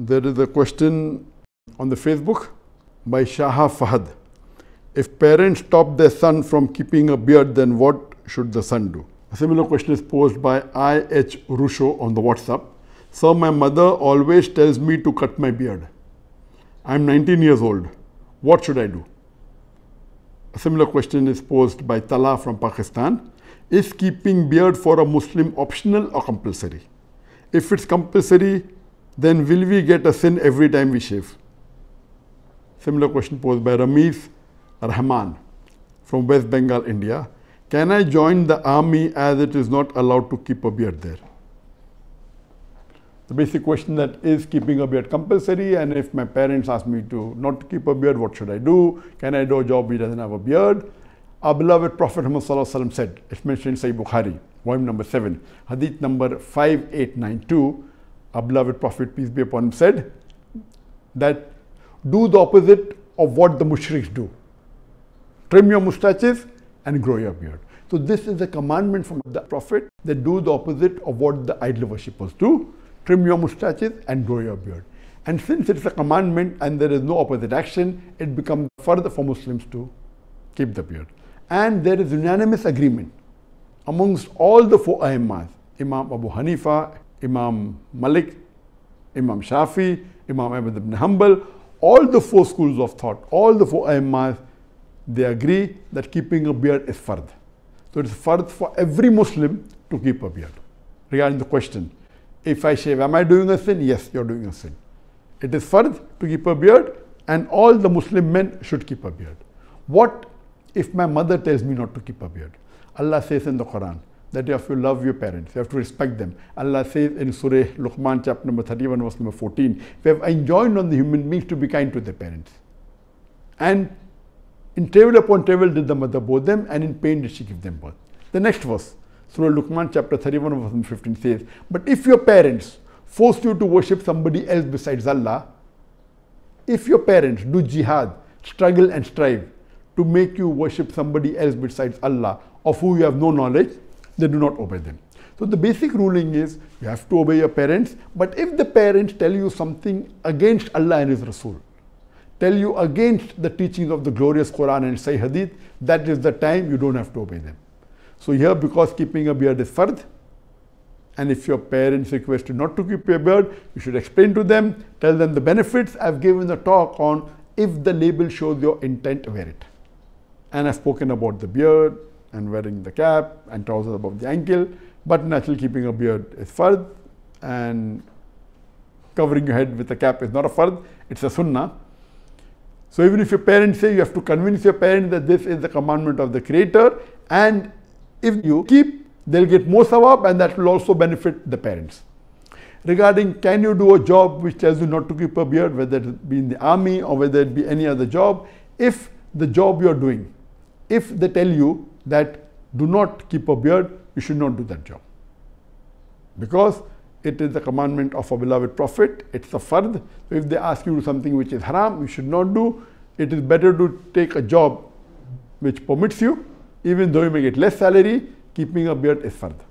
There is a question on the Facebook by Shaha Fahad. If parents stop their son from keeping a beard, then what should the son do? A similar question is posed by I.H. Rusho on the WhatsApp. Sir, my mother always tells me to cut my beard. I'm 19 years old. What should I do? A similar question is posed by Tala from Pakistan. Is keeping beard for a Muslim optional or compulsory? If it's compulsory, then will we get a sin every time we shave? Similar question posed by Ramiz Rahman from West Bengal, India. Can I join the army as it is not allowed to keep a beard there? The basic question that is keeping a beard compulsory and if my parents ask me to not keep a beard, what should I do? Can I do a job which doesn't have a beard? Our beloved Prophet Muhammad said, it's mentioned in Sahih Bukhari, volume number 7, hadith number 5892, our beloved Prophet, peace be upon him, said that do the opposite of what the mushriks do. Trim your mustaches and grow your beard. So this is a commandment from the Prophet that do the opposite of what the idol worshippers do. Trim your mustaches and grow your beard. And since it's a commandment and there is no opposite action, it becomes further for Muslims to keep the beard. And there is unanimous agreement amongst all the four Imams, Imam Abu Hanifa, Imam Malik, Imam Shafi, Imam Ahmad ibn Hanbal, all the four schools of thought, all the four Imams, they agree that keeping a beard is fard. So it is fard for every Muslim to keep a beard. Regarding the question, if I shave, am I doing a sin? Yes, you're doing a sin. It is fard to keep a beard and all the Muslim men should keep a beard. What if my mother tells me not to keep a beard? Allah says in the Quran, that you have to love your parents, you have to respect them. Allah says in Surah Luqman, chapter number 31, verse number 14, we have enjoined on the human beings to be kind to their parents. And in travel upon travel did the mother bore them, and in pain did she give them birth. The next verse, Surah Luqman, chapter 31, verse number 15 says, But if your parents force you to worship somebody else besides Allah, if your parents do jihad, struggle and strive to make you worship somebody else besides Allah, of who you have no knowledge, they do not obey them. So the basic ruling is you have to obey your parents, but if the parents tell you something against Allah and His Rasul, tell you against the teachings of the glorious Quran and Sahih Hadith, that is the time you don't have to obey them. So here because keeping a beard is fard, and if your parents request you not to keep your beard, you should explain to them, tell them the benefits. I've given the talk on if the label shows your intent, wear it. And I've spoken about the beard, and wearing the cap and trousers above the ankle, but naturally keeping a beard is fard and covering your head with a cap is not a fard, it's a sunnah. So even if your parents say you have to convince your parents that this is the commandment of the creator and if you keep, they'll get more sawab and that will also benefit the parents. Regarding can you do a job which tells you not to keep a beard, whether it be in the army or whether it be any other job, if the job you're doing, if they tell you that do not keep a beard, you should not do that job. Because it is the commandment of a beloved Prophet, it's a fard. So if they ask you to do something which is haram, you should not do. It is better to take a job which permits you, even though you may get less salary, keeping a beard is fard.